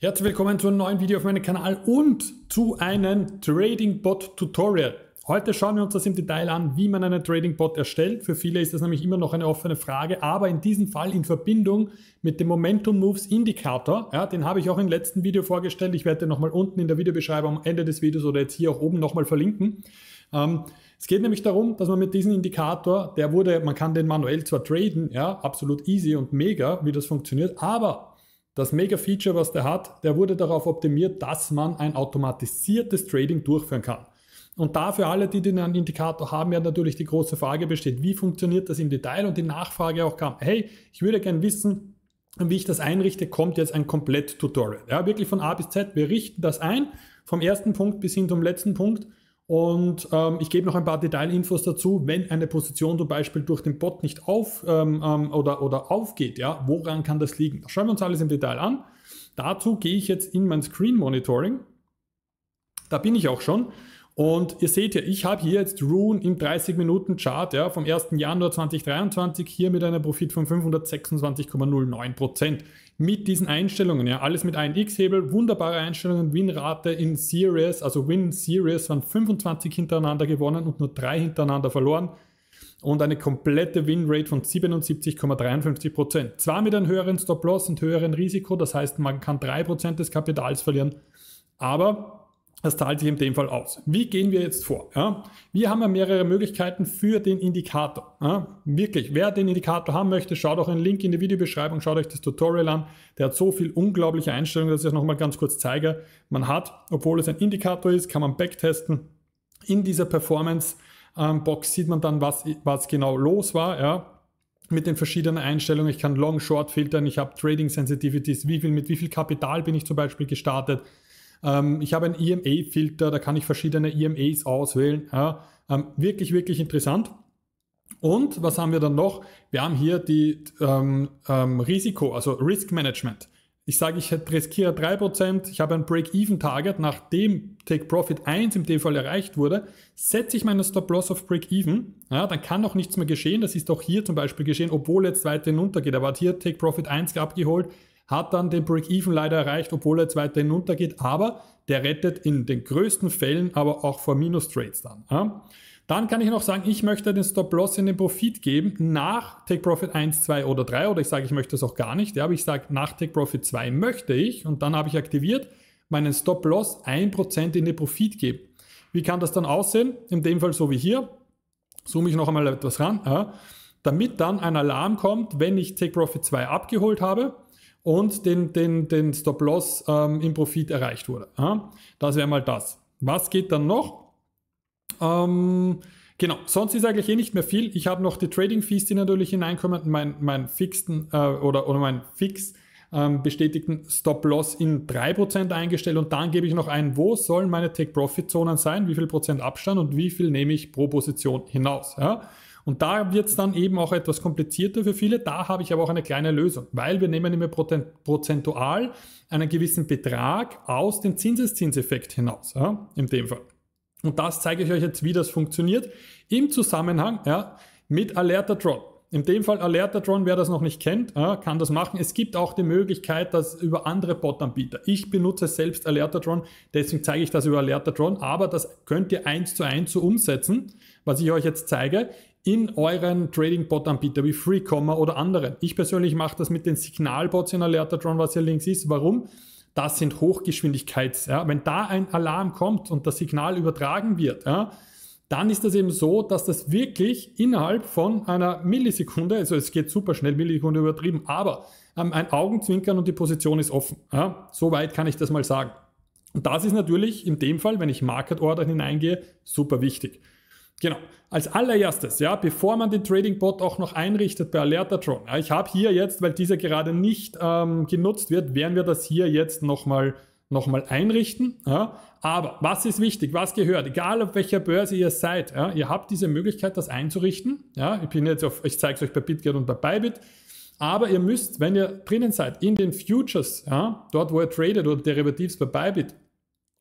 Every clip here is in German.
Herzlich willkommen zu einem neuen Video auf meinem Kanal und zu einem Trading Bot Tutorial. Heute schauen wir uns das im Detail an, wie man einen Trading Bot erstellt. Für viele ist das nämlich immer noch eine offene Frage, aber in diesem Fall in Verbindung mit dem Momentum Moves Indikator. Ja, den habe ich auch im letzten Video vorgestellt. Ich werde den nochmal unten in der Videobeschreibung am Ende des Videos oder jetzt hier auch oben nochmal verlinken. Ähm, es geht nämlich darum, dass man mit diesem Indikator, der wurde, man kann den manuell zwar traden, ja, absolut easy und mega, wie das funktioniert, aber das Mega-Feature, was der hat, der wurde darauf optimiert, dass man ein automatisiertes Trading durchführen kann. Und da für alle, die den Indikator haben, ja natürlich die große Frage besteht, wie funktioniert das im Detail und die Nachfrage auch kam, hey, ich würde gern wissen, wie ich das einrichte, kommt jetzt ein Komplett-Tutorial. Ja, wirklich von A bis Z, wir richten das ein, vom ersten Punkt bis hin zum letzten Punkt und ähm, ich gebe noch ein paar Detailinfos dazu. Wenn eine Position zum Beispiel durch den Bot nicht auf ähm, ähm oder, oder aufgeht, ja, woran kann das liegen? Das schauen wir uns alles im Detail an. Dazu gehe ich jetzt in mein Screen Monitoring. Da bin ich auch schon. Und ihr seht ja, ich habe hier jetzt Rune im 30-Minuten-Chart ja, vom 1. Januar 2023 hier mit einem Profit von 526,09%. Mit diesen Einstellungen, ja, alles mit einem X-Hebel, wunderbare Einstellungen, Winrate in Series, also Win-Series waren 25 hintereinander gewonnen und nur 3 hintereinander verloren und eine komplette Winrate von 77,53%. Zwar mit einem höheren Stop-Loss und höheren Risiko, das heißt, man kann 3% des Kapitals verlieren, aber das zahlt sich in dem Fall aus. Wie gehen wir jetzt vor? Ja, wir haben ja mehrere Möglichkeiten für den Indikator. Ja, wirklich, wer den Indikator haben möchte, schaut auch einen Link in die Videobeschreibung, schaut euch das Tutorial an. Der hat so viel unglaubliche Einstellungen, dass ich das nochmal ganz kurz zeige. Man hat, obwohl es ein Indikator ist, kann man backtesten. In dieser Performance-Box ähm, sieht man dann, was, was genau los war. Ja, mit den verschiedenen Einstellungen. Ich kann Long-Short filtern, ich habe Trading-Sensitivities, wie viel, mit wie viel Kapital bin ich zum Beispiel gestartet. Ähm, ich habe einen EMA-Filter, da kann ich verschiedene EMAs auswählen. Ja, ähm, wirklich, wirklich interessant. Und was haben wir dann noch? Wir haben hier die ähm, ähm Risiko, also Risk Management. Ich sage, ich riskiere 3%, ich habe ein Break-Even-Target, nachdem Take-Profit 1 im dem Fall erreicht wurde, setze ich meinen Stop-Loss auf Break-Even, ja, dann kann auch nichts mehr geschehen. Das ist auch hier zum Beispiel geschehen, obwohl jetzt weiter hinunter Aber hat hier Take-Profit 1 abgeholt, hat dann den Break-Even leider erreicht, obwohl er jetzt zweiter hinuntergeht, aber der rettet in den größten Fällen aber auch vor Minus-Trades dann. Ja. Dann kann ich noch sagen, ich möchte den Stop-Loss in den Profit geben nach Take-Profit 1, 2 oder 3 oder ich sage, ich möchte es auch gar nicht, ja, aber ich sage, nach Take-Profit 2 möchte ich und dann habe ich aktiviert, meinen Stop-Loss 1% in den Profit geben. Wie kann das dann aussehen? In dem Fall so wie hier, zoome ich noch einmal etwas ran, ja, damit dann ein Alarm kommt, wenn ich Take-Profit 2 abgeholt habe, und den, den, den Stop-Loss ähm, im Profit erreicht wurde. Ja? Das wäre mal das. Was geht dann noch? Ähm, genau, sonst ist eigentlich eh nicht mehr viel. Ich habe noch die Trading Fees, die natürlich hineinkommen, mein, mein fixen äh, oder, oder mein fix ähm, bestätigten Stop-Loss in 3% eingestellt und dann gebe ich noch ein, wo sollen meine Take-Profit-Zonen sein, wie viel Prozent Abstand und wie viel nehme ich pro Position hinaus. Ja? Und da wird es dann eben auch etwas komplizierter für viele. Da habe ich aber auch eine kleine Lösung, weil wir nehmen immer prozentual einen gewissen Betrag aus dem Zinseszinseffekt hinaus, ja, in dem Fall. Und das zeige ich euch jetzt, wie das funktioniert im Zusammenhang ja, mit Alertatron. In dem Fall Alertatron, wer das noch nicht kennt, kann das machen. Es gibt auch die Möglichkeit, das über andere Bot-Anbieter. Ich benutze selbst Alertatron, deswegen zeige ich das über Alertatron, aber das könnt ihr eins zu eins so umsetzen, was ich euch jetzt zeige, in euren Trading-Bot-Anbieter wie Freecomma oder anderen. Ich persönlich mache das mit den Signalbots in Alertatron, was hier links ist. Warum? Das sind Hochgeschwindigkeits. Ja. Wenn da ein Alarm kommt und das Signal übertragen wird, ja, dann ist das eben so, dass das wirklich innerhalb von einer Millisekunde, also es geht super schnell, Millisekunde übertrieben, aber ähm, ein Augenzwinkern und die Position ist offen. Ja. So weit kann ich das mal sagen. Und das ist natürlich in dem Fall, wenn ich Market Order hineingehe, super wichtig. Genau, als allererstes, ja, bevor man den Trading Bot auch noch einrichtet bei Alertatron. Ja, ich habe hier jetzt, weil dieser gerade nicht ähm, genutzt wird, werden wir das hier jetzt nochmal noch mal einrichten. Ja. Aber was ist wichtig, was gehört, egal auf welcher Börse ihr seid, ja, ihr habt diese Möglichkeit, das einzurichten. Ja, ich bin jetzt auf, ich zeige es euch bei BitGet und bei Bybit. Aber ihr müsst, wenn ihr drinnen seid, in den Futures, ja, dort wo ihr tradet oder Derivatives bei Bybit,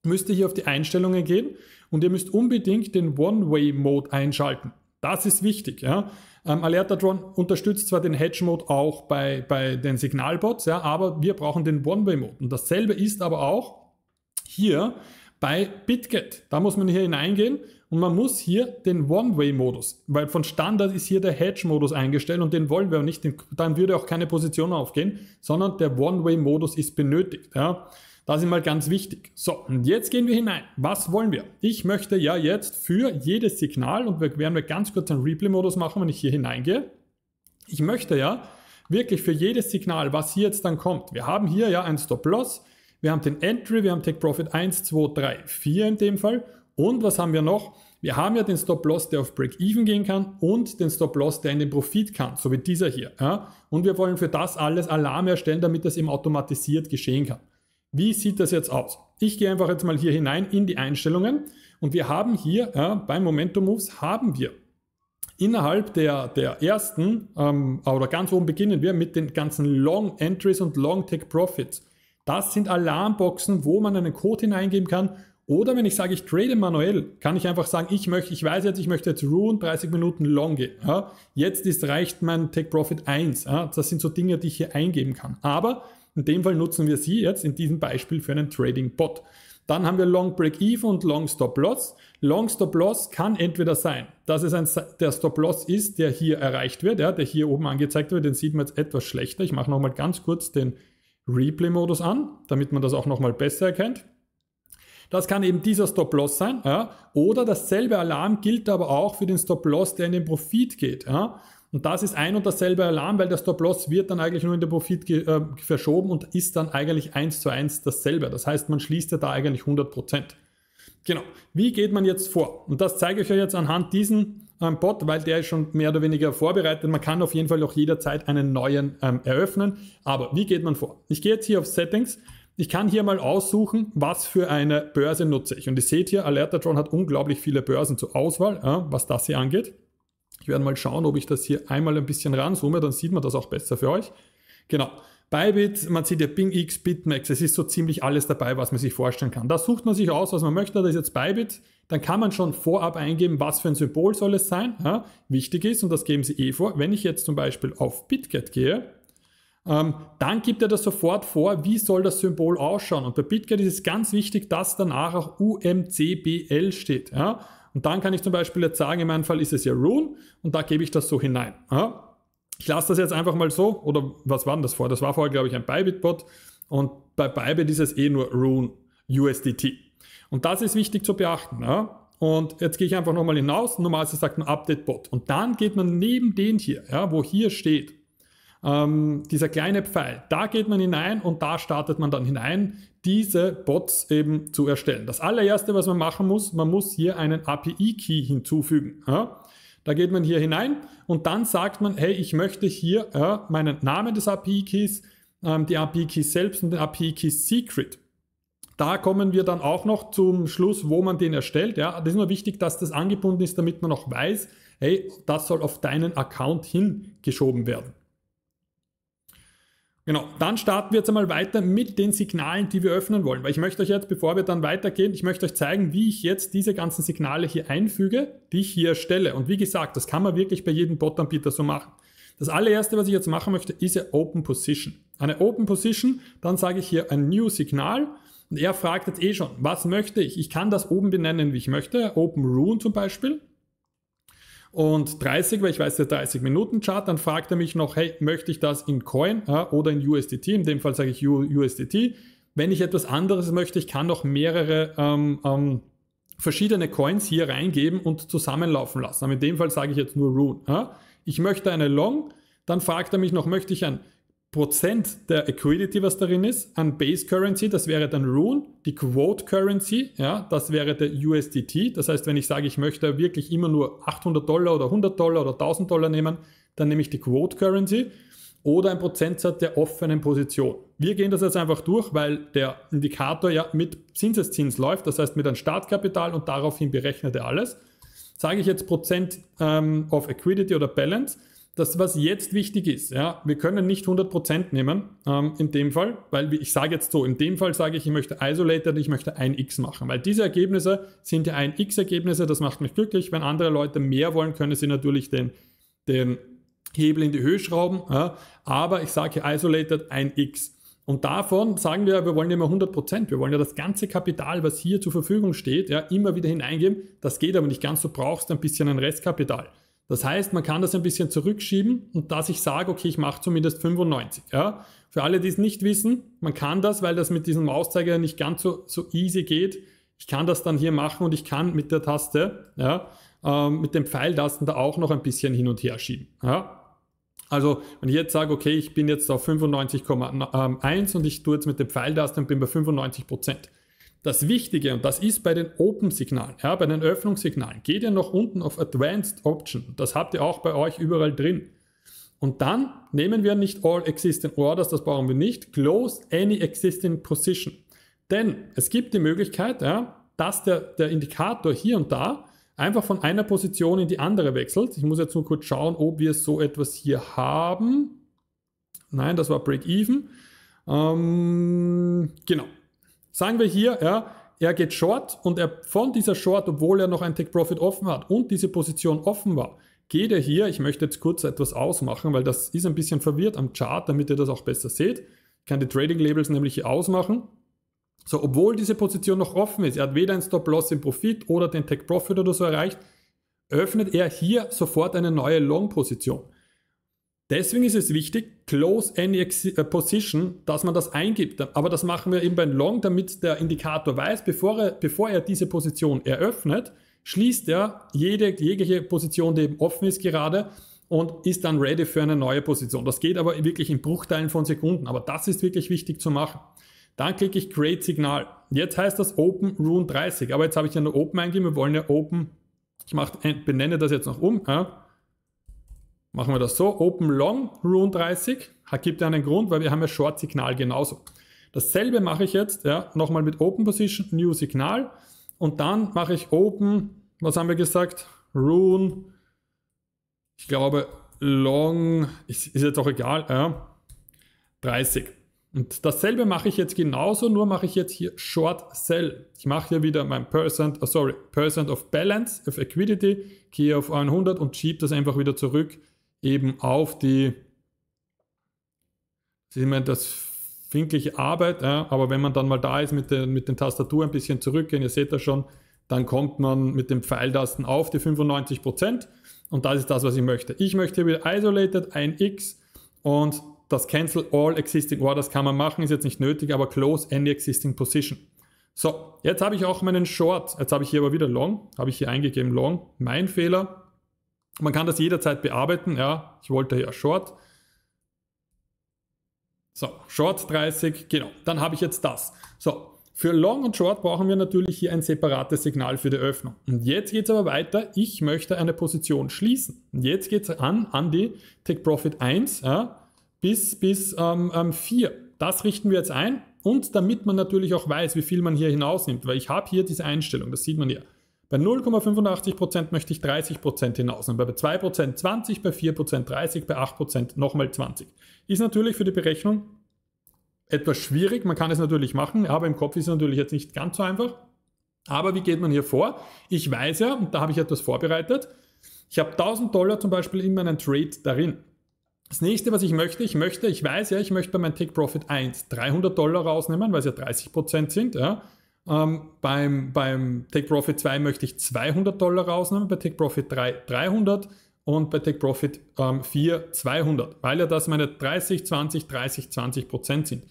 müsst ihr hier auf die Einstellungen gehen und ihr müsst unbedingt den One-Way-Mode einschalten. Das ist wichtig. Ja. Ähm, Alertatron unterstützt zwar den Hedge-Mode auch bei, bei den Signalbots, ja, aber wir brauchen den One-Way-Mode. Und dasselbe ist aber auch hier bei BitGet. Da muss man hier hineingehen und man muss hier den One-Way-Modus, weil von Standard ist hier der Hedge-Modus eingestellt und den wollen wir nicht, dann würde auch keine Position aufgehen, sondern der One-Way-Modus ist benötigt. Ja. Das ist mal ganz wichtig. So, und jetzt gehen wir hinein. Was wollen wir? Ich möchte ja jetzt für jedes Signal, und wir werden wir ganz kurz einen Replay-Modus machen, wenn ich hier hineingehe. Ich möchte ja wirklich für jedes Signal, was hier jetzt dann kommt. Wir haben hier ja ein Stop-Loss, wir haben den Entry, wir haben Take Profit 1, 2, 3, 4 in dem Fall. Und was haben wir noch? Wir haben ja den Stop-Loss, der auf Break-Even gehen kann und den Stop-Loss, der in den Profit kann, so wie dieser hier. Ja? Und wir wollen für das alles Alarm erstellen, damit das eben automatisiert geschehen kann. Wie sieht das jetzt aus? Ich gehe einfach jetzt mal hier hinein in die Einstellungen und wir haben hier äh, bei Momentum Moves haben wir innerhalb der, der ersten ähm, oder ganz oben beginnen wir mit den ganzen Long Entries und Long Take Profits. Das sind Alarmboxen, wo man einen Code hineingeben kann. Oder wenn ich sage, ich trade manuell, kann ich einfach sagen, ich möchte, ich weiß jetzt, ich möchte jetzt ruhen, 30 Minuten long gehen. Ja? Jetzt ist, reicht mein Take Profit 1. Ja? Das sind so Dinge, die ich hier eingeben kann. Aber in dem Fall nutzen wir sie jetzt in diesem Beispiel für einen Trading Bot. Dann haben wir Long Break Even und Long Stop Loss. Long Stop Loss kann entweder sein, dass es ein, der Stop Loss ist, der hier erreicht wird, ja, der hier oben angezeigt wird. Den sieht man jetzt etwas schlechter. Ich mache nochmal ganz kurz den Replay-Modus an, damit man das auch nochmal besser erkennt. Das kann eben dieser Stop-Loss sein. Ja? Oder dasselbe Alarm gilt aber auch für den Stop-Loss, der in den Profit geht. Ja? Und das ist ein und dasselbe Alarm, weil der Stop-Loss wird dann eigentlich nur in den Profit äh, verschoben und ist dann eigentlich eins zu eins dasselbe. Das heißt, man schließt ja da eigentlich 100%. Genau. Wie geht man jetzt vor? Und das zeige ich euch jetzt anhand diesen ähm, Bot, weil der ist schon mehr oder weniger vorbereitet. Man kann auf jeden Fall auch jederzeit einen neuen ähm, eröffnen. Aber wie geht man vor? Ich gehe jetzt hier auf Settings. Ich kann hier mal aussuchen, was für eine Börse nutze ich. Und ihr seht hier, Alertatron hat unglaublich viele Börsen zur Auswahl, äh, was das hier angeht. Ich werde mal schauen, ob ich das hier einmal ein bisschen ranzoome, dann sieht man das auch besser für euch. Genau. Bybit, man sieht ja Bing X, Bitmax, es ist so ziemlich alles dabei, was man sich vorstellen kann. Da sucht man sich aus, was man möchte, das ist jetzt Bybit, dann kann man schon vorab eingeben, was für ein Symbol soll es sein, ja, wichtig ist und das geben sie eh vor. Wenn ich jetzt zum Beispiel auf BitGet gehe, ähm, dann gibt er das sofort vor, wie soll das Symbol ausschauen. Und bei BitGet ist es ganz wichtig, dass danach auch UMCBL steht. Ja. Und dann kann ich zum Beispiel jetzt sagen, in meinem Fall ist es ja Rune und da gebe ich das so hinein. Ja? Ich lasse das jetzt einfach mal so, oder was war denn das vorher? Das war vorher, glaube ich, ein Bybit-Bot und bei Bybit ist es eh nur Rune USDT. Und das ist wichtig zu beachten. Ja? Und jetzt gehe ich einfach nochmal hinaus. Normalerweise sagt man Update-Bot. Und dann geht man neben den hier, ja, wo hier steht, ähm, dieser kleine Pfeil, da geht man hinein und da startet man dann hinein diese Bots eben zu erstellen. Das allererste, was man machen muss, man muss hier einen API-Key hinzufügen. Ja? Da geht man hier hinein und dann sagt man, hey, ich möchte hier ja, meinen Namen des API-Keys, ähm, die API-Key selbst und den API-Key Secret. Da kommen wir dann auch noch zum Schluss, wo man den erstellt. Ja, das ist nur wichtig, dass das angebunden ist, damit man auch weiß, hey, das soll auf deinen Account hingeschoben werden. Genau, dann starten wir jetzt einmal weiter mit den Signalen, die wir öffnen wollen, weil ich möchte euch jetzt, bevor wir dann weitergehen, ich möchte euch zeigen, wie ich jetzt diese ganzen Signale hier einfüge, die ich hier stelle. Und wie gesagt, das kann man wirklich bei jedem Bot-Anbieter so machen. Das allererste, was ich jetzt machen möchte, ist eine Open Position. Eine Open Position, dann sage ich hier ein New Signal und er fragt jetzt eh schon, was möchte ich? Ich kann das oben benennen, wie ich möchte, Open Rune zum Beispiel und 30, weil ich weiß, der 30-Minuten-Chart, dann fragt er mich noch, hey, möchte ich das in Coin ja, oder in USDT? In dem Fall sage ich USDT. Wenn ich etwas anderes möchte, ich kann noch mehrere ähm, ähm, verschiedene Coins hier reingeben und zusammenlaufen lassen. Aber in dem Fall sage ich jetzt nur Rune. Ja. Ich möchte eine Long, dann fragt er mich noch, möchte ich ein Prozent der Equity, was darin ist, an Base Currency, das wäre dann Rune, die Quote Currency, ja, das wäre der USDT. Das heißt, wenn ich sage, ich möchte wirklich immer nur 800 Dollar oder 100 Dollar oder 1000 Dollar nehmen, dann nehme ich die Quote Currency oder ein Prozentsatz der offenen Position. Wir gehen das jetzt einfach durch, weil der Indikator ja mit Zinseszins läuft, das heißt mit einem Startkapital und daraufhin berechnet er alles. Sage ich jetzt Prozent ähm, of Equity oder Balance, das, was jetzt wichtig ist, ja, wir können nicht 100% nehmen ähm, in dem Fall, weil ich sage jetzt so, in dem Fall sage ich, ich möchte Isolated, ich möchte 1x machen, weil diese Ergebnisse sind ja 1x-Ergebnisse, das macht mich glücklich. Wenn andere Leute mehr wollen, können sie natürlich den, den Hebel in die Höhe schrauben, ja, aber ich sage Isolated 1x. Und davon sagen wir, wir wollen ja immer 100%, wir wollen ja das ganze Kapital, was hier zur Verfügung steht, ja, immer wieder hineingeben. Das geht aber nicht ganz, du brauchst ein bisschen ein Restkapital. Das heißt, man kann das ein bisschen zurückschieben und dass ich sage, okay, ich mache zumindest 95. Ja? Für alle, die es nicht wissen, man kann das, weil das mit diesem Mauszeiger nicht ganz so, so easy geht. Ich kann das dann hier machen und ich kann mit der Taste, ja, äh, mit den Pfeiltasten da auch noch ein bisschen hin und her schieben. Ja? Also, wenn ich jetzt sage, okay, ich bin jetzt auf 95,1 ähm, und ich tue jetzt mit dem Pfeiltasten und bin bei 95 Prozent das Wichtige, und das ist bei den Open-Signalen, ja, bei den Öffnungssignalen, geht ihr noch unten auf Advanced Option. Das habt ihr auch bei euch überall drin. Und dann nehmen wir nicht All Existing Orders, das brauchen wir nicht, Close Any Existing Position. Denn es gibt die Möglichkeit, ja, dass der, der Indikator hier und da einfach von einer Position in die andere wechselt. Ich muss jetzt nur kurz schauen, ob wir so etwas hier haben. Nein, das war Break-Even. Ähm, genau, Sagen wir hier, ja, er geht short und er von dieser Short, obwohl er noch ein Take Profit offen hat und diese Position offen war, geht er hier, ich möchte jetzt kurz etwas ausmachen, weil das ist ein bisschen verwirrt am Chart, damit ihr das auch besser seht. Ich kann die Trading Labels nämlich hier ausmachen. So, obwohl diese Position noch offen ist, er hat weder ein Stop-Loss im Profit oder den Take Profit oder so erreicht, öffnet er hier sofort eine neue Long-Position. Deswegen ist es wichtig, Close Any äh, Position, dass man das eingibt. Aber das machen wir eben beim Long, damit der Indikator weiß, bevor er, bevor er diese Position eröffnet, schließt er jede, jegliche Position, die eben offen ist gerade und ist dann ready für eine neue Position. Das geht aber wirklich in Bruchteilen von Sekunden. Aber das ist wirklich wichtig zu machen. Dann klicke ich Create Signal. Jetzt heißt das Open Rune 30. Aber jetzt habe ich ja nur Open eingeben. Wir wollen ja Open. Ich mach, benenne das jetzt noch um. Ja. Machen wir das so, Open Long, Rune 30, gibt ja einen Grund, weil wir haben ja Short Signal genauso. Dasselbe mache ich jetzt, ja, nochmal mit Open Position, New Signal und dann mache ich Open, was haben wir gesagt, Rune, ich glaube Long, ist, ist jetzt auch egal, ja, 30. Und dasselbe mache ich jetzt genauso, nur mache ich jetzt hier Short Sell. Ich mache hier wieder mein Percent, oh sorry, Percent of Balance, of Equity, gehe auf 100 und schiebe das einfach wieder zurück eben auf die, das ist immer das finkliche Arbeit, ja, aber wenn man dann mal da ist mit den, mit den Tastaturen ein bisschen zurückgehen, ihr seht das schon, dann kommt man mit den Pfeiltasten auf die 95% Prozent und das ist das, was ich möchte. Ich möchte wieder Isolated, ein X und das Cancel All Existing Orders oh, kann man machen, ist jetzt nicht nötig, aber Close Any Existing Position. So, jetzt habe ich auch meinen Short, jetzt habe ich hier aber wieder Long, habe ich hier eingegeben Long, mein Fehler, man kann das jederzeit bearbeiten. Ja, ich wollte ja Short. So, Short 30, genau. Dann habe ich jetzt das. So, für Long und Short brauchen wir natürlich hier ein separates Signal für die Öffnung. Und jetzt geht es aber weiter. Ich möchte eine Position schließen. Und jetzt geht es an, an die Take Profit 1 ja, bis, bis ähm, ähm, 4. Das richten wir jetzt ein. Und damit man natürlich auch weiß, wie viel man hier hinausnimmt, weil ich habe hier diese Einstellung, das sieht man hier. Bei 0,85% möchte ich 30% hinausnehmen, bei 2% 20, bei 4% 30, bei 8% nochmal 20. Ist natürlich für die Berechnung etwas schwierig, man kann es natürlich machen, aber im Kopf ist es natürlich jetzt nicht ganz so einfach. Aber wie geht man hier vor? Ich weiß ja, und da habe ich etwas vorbereitet, ich habe 1000 Dollar zum Beispiel in meinem Trade darin. Das nächste, was ich möchte, ich möchte, ich weiß ja, ich möchte bei meinem Take Profit 1 300 Dollar rausnehmen, weil es ja 30% sind. Ja. Ähm, beim, beim Take Profit 2 möchte ich 200 Dollar rausnehmen, bei Take Profit 3 300 und bei Take Profit ähm, 4 200, weil ja das meine 30, 20, 30, 20 Prozent sind.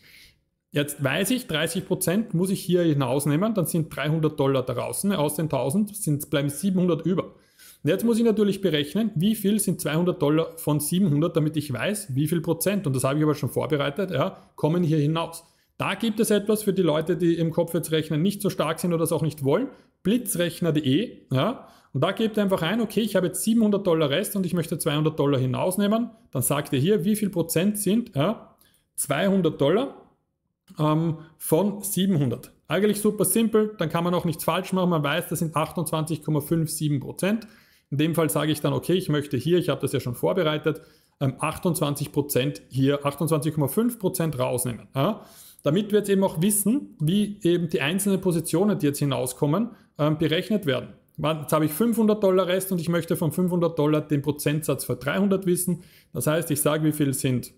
Jetzt weiß ich, 30 Prozent muss ich hier hinausnehmen, dann sind 300 Dollar da draußen, aus den 1000 sind, bleiben 700 über. Und jetzt muss ich natürlich berechnen, wie viel sind 200 Dollar von 700, damit ich weiß, wie viel Prozent, und das habe ich aber schon vorbereitet, ja, kommen hier hinaus. Da gibt es etwas für die Leute, die im Kopf jetzt rechnen, nicht so stark sind oder es auch nicht wollen. Blitzrechner.de. Ja? Und da gebt ihr einfach ein, okay, ich habe jetzt 700 Dollar Rest und ich möchte 200 Dollar hinausnehmen. Dann sagt ihr hier, wie viel Prozent sind ja, 200 Dollar ähm, von 700. Eigentlich super simpel, dann kann man auch nichts falsch machen. Man weiß, das sind 28,57 Prozent. In dem Fall sage ich dann, okay, ich möchte hier, ich habe das ja schon vorbereitet, 28 ähm, Prozent hier, 28,5 Prozent rausnehmen. Ja? damit wir jetzt eben auch wissen, wie eben die einzelnen Positionen, die jetzt hinauskommen, ähm, berechnet werden. Jetzt habe ich 500 Dollar Rest und ich möchte von 500 Dollar den Prozentsatz für 300 wissen. Das heißt, ich sage, wie viel sind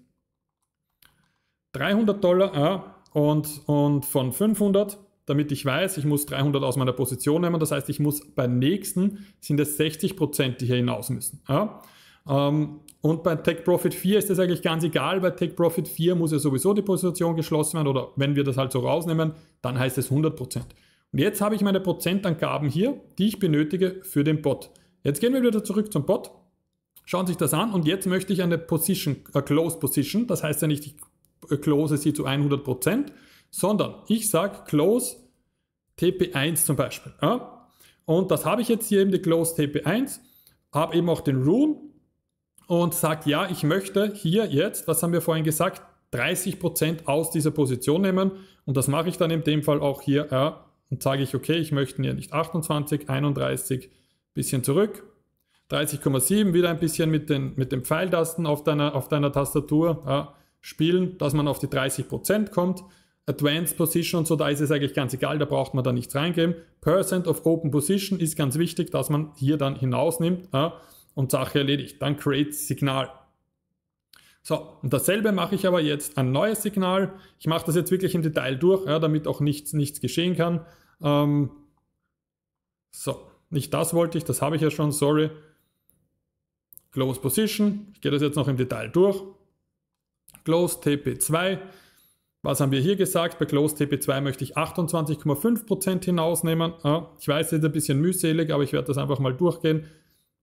300 Dollar äh, und, und von 500, damit ich weiß, ich muss 300 aus meiner Position nehmen. Das heißt, ich muss beim nächsten, sind es 60 Prozent, die hier hinaus müssen. Ja? Ähm, und bei Tech Profit 4 ist das eigentlich ganz egal, bei Tech Profit 4 muss ja sowieso die Position geschlossen werden oder wenn wir das halt so rausnehmen, dann heißt es 100%. Und jetzt habe ich meine Prozentangaben hier, die ich benötige für den Bot. Jetzt gehen wir wieder zurück zum Bot, schauen sich das an und jetzt möchte ich eine Position, äh, Close Position, das heißt ja nicht, ich äh, close sie zu 100%, sondern ich sage Close TP1 zum Beispiel. Ja? Und das habe ich jetzt hier eben die Close TP1, habe eben auch den Rune und sagt, ja, ich möchte hier jetzt, das haben wir vorhin gesagt, 30% aus dieser Position nehmen und das mache ich dann in dem Fall auch hier ja, und sage ich, okay, ich möchte hier nicht 28, 31, bisschen zurück, 30,7 wieder ein bisschen mit, den, mit den Pfeiltasten auf deiner, auf deiner Tastatur ja, spielen, dass man auf die 30% kommt. Advanced Position und so, da ist es eigentlich ganz egal, da braucht man da nichts reingeben. Percent of Open Position ist ganz wichtig, dass man hier dann hinausnimmt. Ja, und Sache erledigt. Dann create Signal. So, und dasselbe mache ich aber jetzt ein neues Signal. Ich mache das jetzt wirklich im Detail durch, ja, damit auch nichts, nichts geschehen kann. Ähm, so, nicht das wollte ich, das habe ich ja schon, sorry. Close Position, ich gehe das jetzt noch im Detail durch. Close TP2, was haben wir hier gesagt? Bei Close TP2 möchte ich 28,5% hinausnehmen. Ja, ich weiß, es ist ein bisschen mühselig, aber ich werde das einfach mal durchgehen.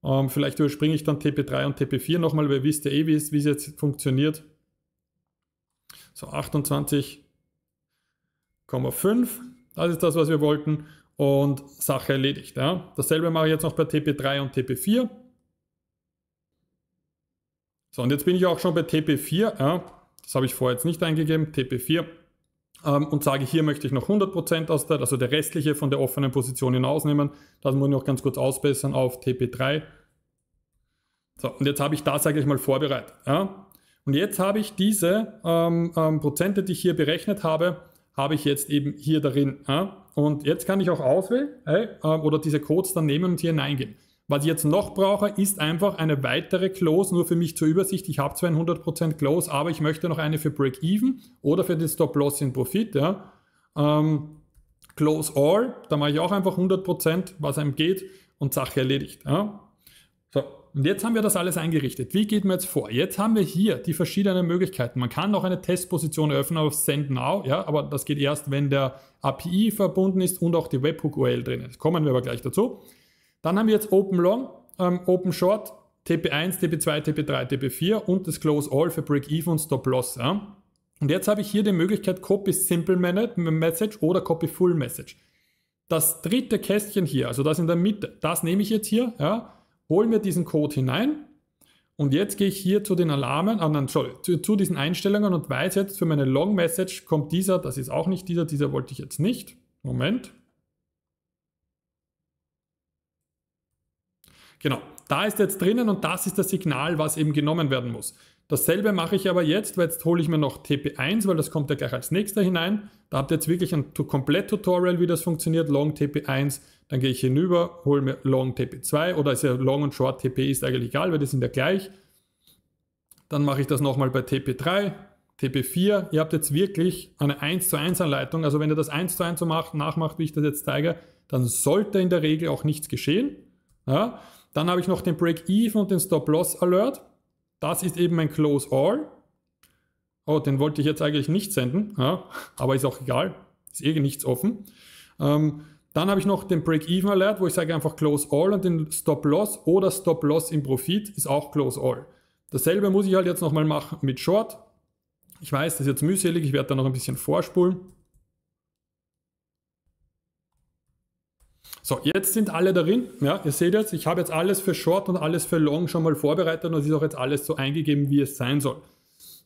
Ähm, vielleicht überspringe ich dann TP3 und TP4 nochmal, weil wisst ihr eh, wie es, wie es jetzt funktioniert. So 28,5, das ist das, was wir wollten und Sache erledigt. Ja. Dasselbe mache ich jetzt noch bei TP3 und TP4. So, und jetzt bin ich auch schon bei TP4. Ja. Das habe ich vorher jetzt nicht eingegeben. TP4 ähm, und sage, hier möchte ich noch 100% aus der, also der restliche von der offenen Position hinausnehmen. Das muss ich noch ganz kurz ausbessern auf TP3. So, und jetzt habe ich das sage ich mal vorbereitet. Ja? Und jetzt habe ich diese ähm, ähm, Prozente, die ich hier berechnet habe, habe ich jetzt eben hier darin. Ja? Und jetzt kann ich auch auswählen äh, oder diese Codes dann nehmen und hier hineingehen. Was ich jetzt noch brauche, ist einfach eine weitere Close, nur für mich zur Übersicht. Ich habe zwar ein 100% Close, aber ich möchte noch eine für Break-Even oder für den Stop-Loss in Profit. Ja. Ähm, Close All, da mache ich auch einfach 100%, was einem geht und Sache erledigt. Ja. So, und jetzt haben wir das alles eingerichtet. Wie geht man jetzt vor? Jetzt haben wir hier die verschiedenen Möglichkeiten. Man kann noch eine Testposition öffnen auf Send Now, ja, aber das geht erst, wenn der API verbunden ist und auch die Webhook-URL drin ist. Kommen wir aber gleich dazu. Dann haben wir jetzt Open Long, ähm, Open Short, TP1, TP2, TP3, TP4 und das Close All für Break-Even und Stop-Loss. Ja? Und jetzt habe ich hier die Möglichkeit Copy Simple Message oder Copy Full Message. Das dritte Kästchen hier, also das in der Mitte, das nehme ich jetzt hier, ja, hole mir diesen Code hinein und jetzt gehe ich hier zu den Alarmen, ah, nein, sorry, zu, zu diesen Einstellungen und weiß jetzt für meine Long Message kommt dieser, das ist auch nicht dieser, dieser wollte ich jetzt nicht. Moment, Genau, da ist jetzt drinnen und das ist das Signal, was eben genommen werden muss. Dasselbe mache ich aber jetzt, weil jetzt hole ich mir noch TP1, weil das kommt ja gleich als nächster hinein. Da habt ihr jetzt wirklich ein Komplett-Tutorial, wie das funktioniert, Long TP1. Dann gehe ich hinüber, hole mir Long TP2 oder ist ja Long und Short TP ist eigentlich egal, weil die sind ja gleich. Dann mache ich das nochmal bei TP3, TP4. Ihr habt jetzt wirklich eine 1 zu 1 Anleitung. Also wenn ihr das 1 zu 1 so nachmacht, wie ich das jetzt zeige, dann sollte in der Regel auch nichts geschehen. Ja, dann habe ich noch den Break-Even und den Stop-Loss-Alert. Das ist eben mein Close-All. Oh, den wollte ich jetzt eigentlich nicht senden, ja, aber ist auch egal. Ist eh nichts offen. Ähm, dann habe ich noch den Break-Even-Alert, wo ich sage einfach Close All und den Stop-Loss oder Stop-Loss im Profit ist auch Close All. Dasselbe muss ich halt jetzt nochmal machen mit Short. Ich weiß, das ist jetzt mühselig, ich werde da noch ein bisschen vorspulen. So, jetzt sind alle darin. Ja, ihr seht jetzt, ich habe jetzt alles für Short und alles für Long schon mal vorbereitet und es ist auch jetzt alles so eingegeben, wie es sein soll.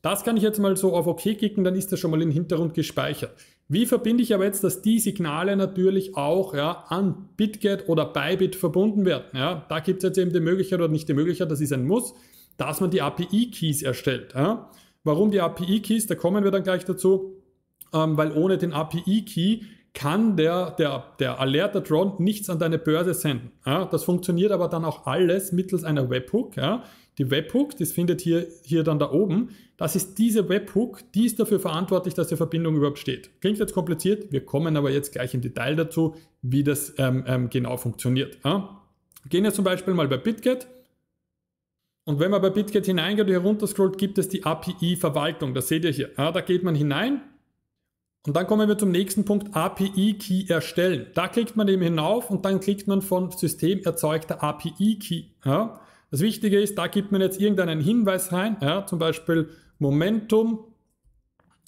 Das kann ich jetzt mal so auf OK klicken, dann ist das schon mal im Hintergrund gespeichert. Wie verbinde ich aber jetzt, dass die Signale natürlich auch ja, an BitGet oder Bybit verbunden werden? Ja, da gibt es jetzt eben die Möglichkeit oder nicht die Möglichkeit, das ist ein Muss, dass man die API-Keys erstellt. Ja. Warum die API-Keys? Da kommen wir dann gleich dazu, ähm, weil ohne den API-Key kann der, der, der Alerter Drone nichts an deine Börse senden. Ja, das funktioniert aber dann auch alles mittels einer Webhook. Ja. Die Webhook, das findet hier, hier dann da oben, das ist diese Webhook, die ist dafür verantwortlich, dass die Verbindung überhaupt steht. Klingt jetzt kompliziert, wir kommen aber jetzt gleich im Detail dazu, wie das ähm, ähm, genau funktioniert. Ja. gehen jetzt zum Beispiel mal bei BitGet. Und wenn man bei BitGet hineingeht und herunterscrollt, gibt es die API-Verwaltung. Das seht ihr hier. Ja, da geht man hinein, und dann kommen wir zum nächsten Punkt, API-Key erstellen. Da klickt man eben hinauf und dann klickt man von System erzeugter API-Key. Ja. Das Wichtige ist, da gibt man jetzt irgendeinen Hinweis rein, ja, zum Beispiel Momentum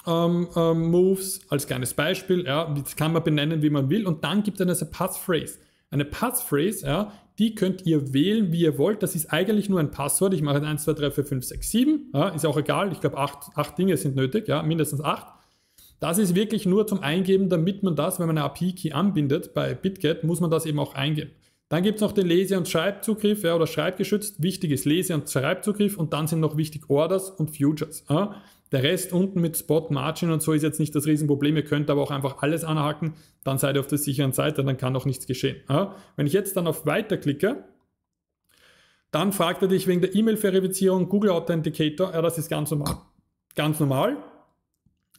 ähm, ähm, Moves als kleines Beispiel. Ja, das kann man benennen, wie man will. Und dann gibt es eine Passphrase. Eine Passphrase, ja, die könnt ihr wählen, wie ihr wollt. Das ist eigentlich nur ein Passwort. Ich mache jetzt 1, 2, 3, 4, 5, 6, 7. Ja, ist auch egal. Ich glaube, acht, acht Dinge sind nötig, ja, mindestens acht. Das ist wirklich nur zum Eingeben, damit man das, wenn man eine API-Key anbindet bei BitGet, muss man das eben auch eingeben. Dann gibt es noch den Lese- und Schreibzugriff ja, oder Schreibgeschützt. Wichtig ist Lese- und Schreibzugriff und dann sind noch wichtig Orders und Futures. Ja. Der Rest unten mit Spot, Margin und so ist jetzt nicht das Riesenproblem. Ihr könnt aber auch einfach alles anhaken, dann seid ihr auf der sicheren Seite, dann kann auch nichts geschehen. Ja. Wenn ich jetzt dann auf Weiter klicke, dann fragt er dich wegen der E-Mail-Verifizierung, Google Authenticator, ja, das ist ganz normal. Ganz normal.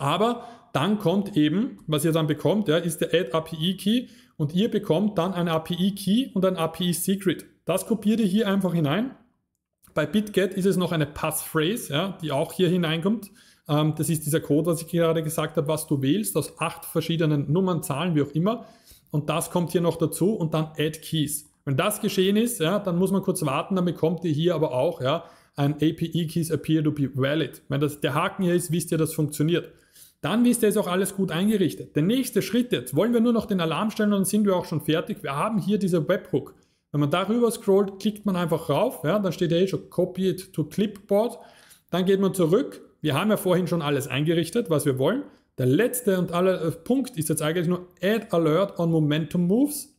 Aber dann kommt eben, was ihr dann bekommt, ja, ist der Add API Key und ihr bekommt dann ein API Key und ein API Secret. Das kopiert ihr hier einfach hinein. Bei BitGet ist es noch eine Passphrase, ja, die auch hier hineinkommt. Ähm, das ist dieser Code, was ich gerade gesagt habe, was du wählst, aus acht verschiedenen Nummern, Zahlen, wie auch immer. Und das kommt hier noch dazu und dann Add Keys. Wenn das geschehen ist, ja, dann muss man kurz warten, dann bekommt ihr hier aber auch ja, ein API Keys appear to be valid. Wenn das der Haken hier ist, wisst ihr, das funktioniert. Dann wisst ihr, ist auch alles gut eingerichtet. Der nächste Schritt jetzt, wollen wir nur noch den Alarm stellen und dann sind wir auch schon fertig. Wir haben hier diese Webhook. Wenn man darüber scrollt, klickt man einfach rauf, ja, dann steht ja eh schon Copy it to Clipboard. Dann geht man zurück. Wir haben ja vorhin schon alles eingerichtet, was wir wollen. Der letzte und aller äh, Punkt ist jetzt eigentlich nur Add Alert on Momentum Moves.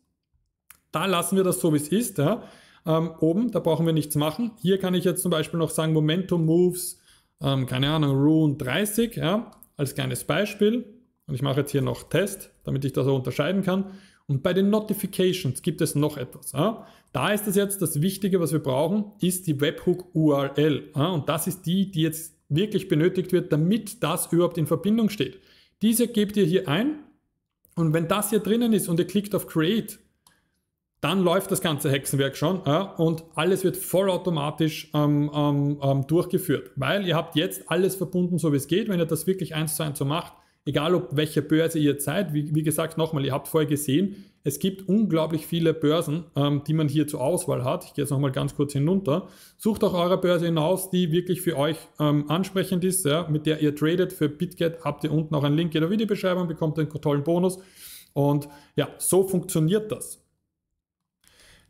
Da lassen wir das so, wie es ist. Ja. Ähm, oben, da brauchen wir nichts machen. Hier kann ich jetzt zum Beispiel noch sagen Momentum Moves, ähm, keine Ahnung, Rune 30. Ja als kleines Beispiel, und ich mache jetzt hier noch Test, damit ich das auch unterscheiden kann. Und bei den Notifications gibt es noch etwas. Ja? Da ist es jetzt das Wichtige, was wir brauchen, ist die Webhook-URL. Ja? Und das ist die, die jetzt wirklich benötigt wird, damit das überhaupt in Verbindung steht. Diese gebt ihr hier ein und wenn das hier drinnen ist und ihr klickt auf Create, dann läuft das ganze Hexenwerk schon ja, und alles wird vollautomatisch ähm, ähm, ähm, durchgeführt, weil ihr habt jetzt alles verbunden, so wie es geht. Wenn ihr das wirklich eins zu eins so macht, egal ob welche Börse ihr seid, wie, wie gesagt nochmal, ihr habt vorher gesehen, es gibt unglaublich viele Börsen, ähm, die man hier zur Auswahl hat. Ich gehe jetzt nochmal ganz kurz hinunter. Sucht auch eure Börse hinaus, die wirklich für euch ähm, ansprechend ist, ja, mit der ihr tradet. Für BitGet habt ihr unten auch einen Link in der Videobeschreibung, bekommt einen tollen Bonus. Und ja, so funktioniert das.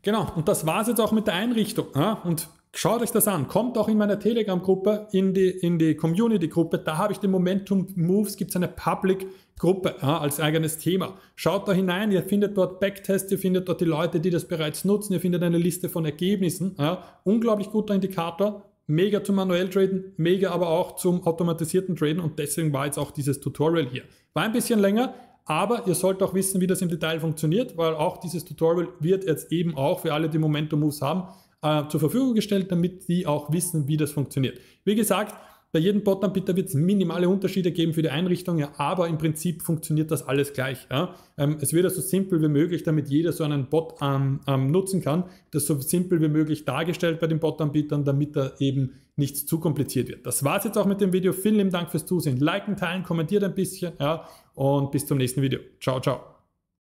Genau, und das war es jetzt auch mit der Einrichtung. Ja? Und schaut euch das an. Kommt auch in meiner Telegram-Gruppe, in die, in die Community-Gruppe. Da habe ich den Momentum Moves, gibt es eine Public-Gruppe ja, als eigenes Thema. Schaut da hinein, ihr findet dort Backtests, ihr findet dort die Leute, die das bereits nutzen, ihr findet eine Liste von Ergebnissen. Ja. Unglaublich guter Indikator. Mega zum manuell Traden, mega aber auch zum automatisierten Traden und deswegen war jetzt auch dieses Tutorial hier. War ein bisschen länger, aber ihr sollt auch wissen, wie das im Detail funktioniert, weil auch dieses Tutorial wird jetzt eben auch für alle, die Momentum Moves haben, äh, zur Verfügung gestellt, damit die auch wissen, wie das funktioniert. Wie gesagt, bei jedem Bot-Anbieter wird es minimale Unterschiede geben für die Einrichtung, ja, aber im Prinzip funktioniert das alles gleich. Ja. Ähm, es wird also so simpel wie möglich, damit jeder so einen Bot ähm, ähm, nutzen kann, das so simpel wie möglich dargestellt bei den Bot-Anbietern, damit da eben nichts zu kompliziert wird. Das war es jetzt auch mit dem Video. Vielen lieben Dank fürs Zusehen. Liken, teilen, kommentiert ein bisschen. Ja und bis zum nächsten Video. Ciao, ciao.